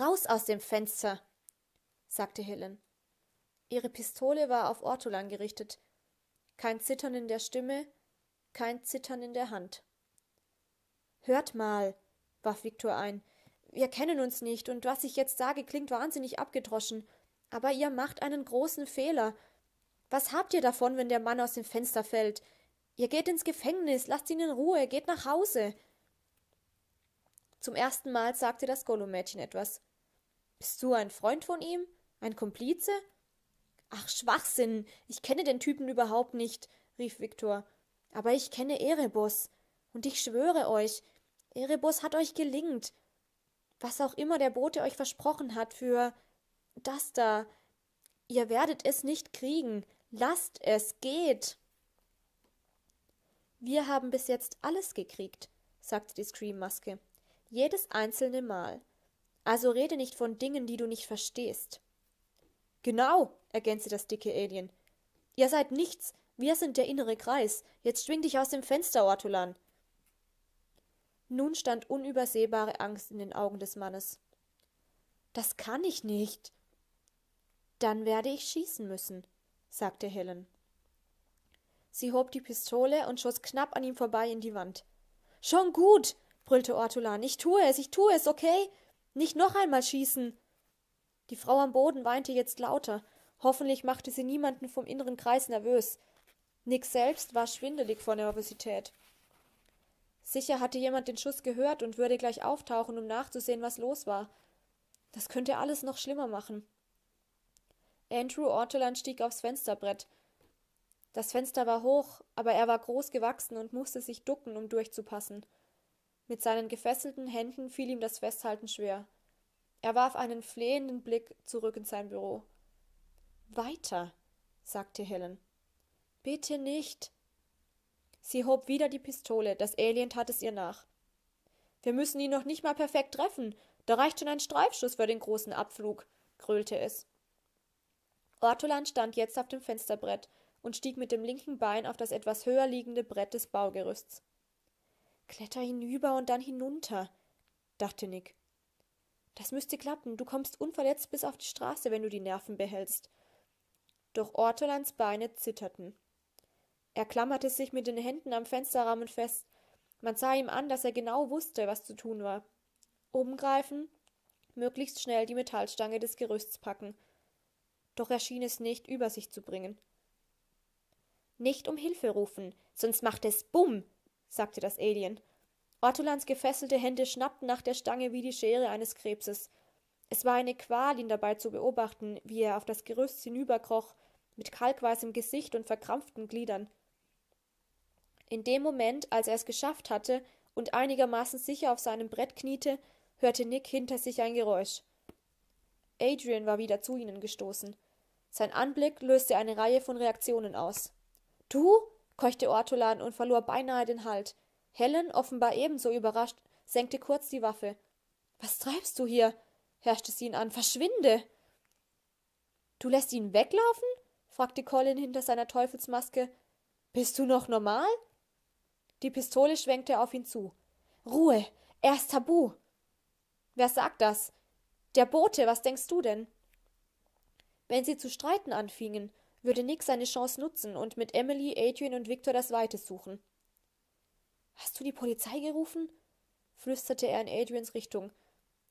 Raus aus dem Fenster, sagte Helen. Ihre Pistole war auf Ortolan gerichtet. Kein Zittern in der Stimme, kein Zittern in der Hand. Hört mal, warf Viktor ein. Wir kennen uns nicht und was ich jetzt sage, klingt wahnsinnig abgedroschen. Aber ihr macht einen großen Fehler. Was habt ihr davon, wenn der Mann aus dem Fenster fällt? Ihr geht ins Gefängnis, lasst ihn in Ruhe, geht nach Hause. Zum ersten Mal sagte das Gollum-Mädchen etwas. Bist du ein Freund von ihm? Ein Komplize? Ach, Schwachsinn! Ich kenne den Typen überhaupt nicht, rief Viktor. Aber ich kenne Erebus. Und ich schwöre euch, Erebus hat euch gelingt. Was auch immer der Bote euch versprochen hat für das da. Ihr werdet es nicht kriegen. Lasst es, geht! Wir haben bis jetzt alles gekriegt, sagte die Scream-Maske jedes einzelne Mal. Also rede nicht von Dingen, die du nicht verstehst. Genau, ergänzte das dicke Alien. Ihr seid nichts, wir sind der innere Kreis. Jetzt schwing dich aus dem Fenster, Ortolan. Nun stand unübersehbare Angst in den Augen des Mannes. Das kann ich nicht. Dann werde ich schießen müssen, sagte Helen. Sie hob die Pistole und schoss knapp an ihm vorbei in die Wand. Schon gut, brüllte Ortolan. Ich tue es, ich tue es, okay? Nicht noch einmal schießen. Die Frau am Boden weinte jetzt lauter. Hoffentlich machte sie niemanden vom inneren Kreis nervös. Nick selbst war schwindelig vor Nervosität. Sicher hatte jemand den Schuss gehört und würde gleich auftauchen, um nachzusehen, was los war. Das könnte alles noch schlimmer machen. Andrew Ortolan stieg aufs Fensterbrett. Das Fenster war hoch, aber er war groß gewachsen und musste sich ducken, um durchzupassen. Mit seinen gefesselten Händen fiel ihm das Festhalten schwer. Er warf einen flehenden Blick zurück in sein Büro. Weiter, sagte Helen. Bitte nicht. Sie hob wieder die Pistole, das Alien tat es ihr nach. Wir müssen ihn noch nicht mal perfekt treffen. Da reicht schon ein Streifschuss für den großen Abflug, grölte es. Ortolan stand jetzt auf dem Fensterbrett und stieg mit dem linken Bein auf das etwas höher liegende Brett des Baugerüsts. Kletter hinüber und dann hinunter, dachte Nick. Das müsste klappen, du kommst unverletzt bis auf die Straße, wenn du die Nerven behältst. Doch Ortolans Beine zitterten. Er klammerte sich mit den Händen am Fensterrahmen fest. Man sah ihm an, dass er genau wusste, was zu tun war. Umgreifen, möglichst schnell die Metallstange des Gerüsts packen. Doch er schien es nicht über sich zu bringen. Nicht um Hilfe rufen, sonst macht es Bumm, sagte das Alien. Ortolans gefesselte Hände schnappten nach der Stange wie die Schere eines Krebses. Es war eine Qual, ihn dabei zu beobachten, wie er auf das Gerüst hinüberkroch, mit kalkweißem Gesicht und verkrampften Gliedern. In dem Moment, als er es geschafft hatte und einigermaßen sicher auf seinem Brett kniete, hörte Nick hinter sich ein Geräusch. Adrian war wieder zu ihnen gestoßen. Sein Anblick löste eine Reihe von Reaktionen aus. Du? keuchte Ortolan und verlor beinahe den Halt. Helen, offenbar ebenso überrascht, senkte kurz die Waffe. Was treibst du hier? herrschte sie ihn an. Verschwinde! Du lässt ihn weglaufen? fragte Colin hinter seiner Teufelsmaske. Bist du noch normal? Die Pistole schwenkte auf ihn zu. Ruhe! Er ist tabu! Wer sagt das? Der Bote, was denkst du denn? Wenn sie zu streiten anfingen, würde Nick seine Chance nutzen und mit Emily, Adrian und Victor das Weite suchen. Hast du die Polizei gerufen? flüsterte er in Adrians Richtung.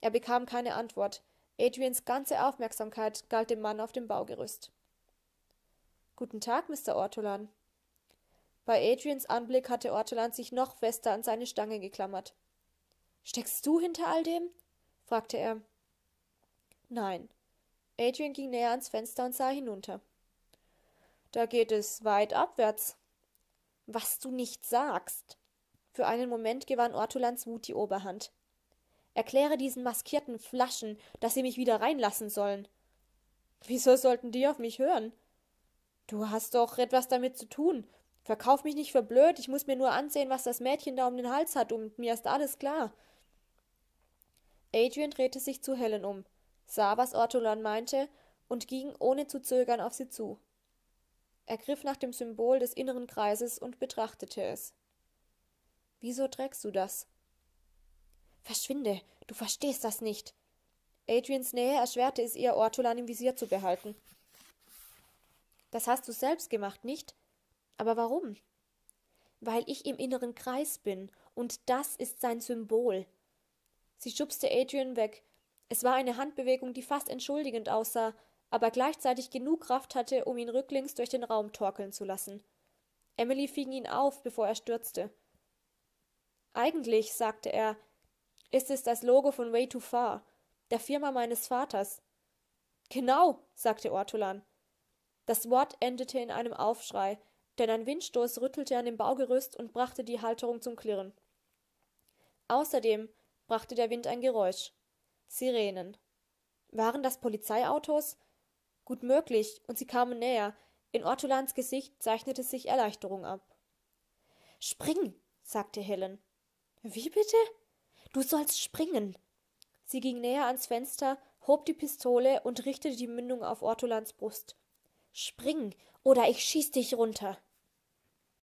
Er bekam keine Antwort. Adrians ganze Aufmerksamkeit galt dem Mann auf dem Baugerüst. Guten Tag, Mr. Ortolan. Bei Adrians Anblick hatte Ortolan sich noch fester an seine Stange geklammert. Steckst du hinter all dem? fragte er. Nein. Adrian ging näher ans Fenster und sah hinunter. Da geht es weit abwärts. Was du nicht sagst. Für einen Moment gewann Ortolans Wut die Oberhand. Erkläre diesen maskierten Flaschen, dass sie mich wieder reinlassen sollen. Wieso sollten die auf mich hören? Du hast doch etwas damit zu tun. Verkauf mich nicht für blöd, ich muss mir nur ansehen, was das Mädchen da um den Hals hat, und mir ist alles klar. Adrian drehte sich zu Helen um, sah, was Ortolan meinte, und ging ohne zu zögern auf sie zu. Er griff nach dem Symbol des inneren Kreises und betrachtete es. Wieso trägst du das? Verschwinde, du verstehst das nicht. Adrians Nähe erschwerte es ihr, Ortolan im Visier zu behalten. Das hast du selbst gemacht, nicht? Aber warum? Weil ich im inneren Kreis bin, und das ist sein Symbol. Sie schubste Adrian weg. Es war eine Handbewegung, die fast entschuldigend aussah, aber gleichzeitig genug Kraft hatte, um ihn rücklings durch den Raum torkeln zu lassen. Emily fing ihn auf, bevor er stürzte. Eigentlich, sagte er, ist es das Logo von Way Too Far, der Firma meines Vaters. Genau, sagte Ortolan. Das Wort endete in einem Aufschrei, denn ein Windstoß rüttelte an dem Baugerüst und brachte die Halterung zum Klirren. Außerdem brachte der Wind ein Geräusch. Sirenen. Waren das Polizeiautos? Gut möglich, und sie kamen näher. In Ortolans Gesicht zeichnete sich Erleichterung ab. Spring, sagte Helen. Wie bitte? Du sollst springen. Sie ging näher ans Fenster, hob die Pistole und richtete die Mündung auf Ortolans Brust. Spring, oder ich schieß dich runter.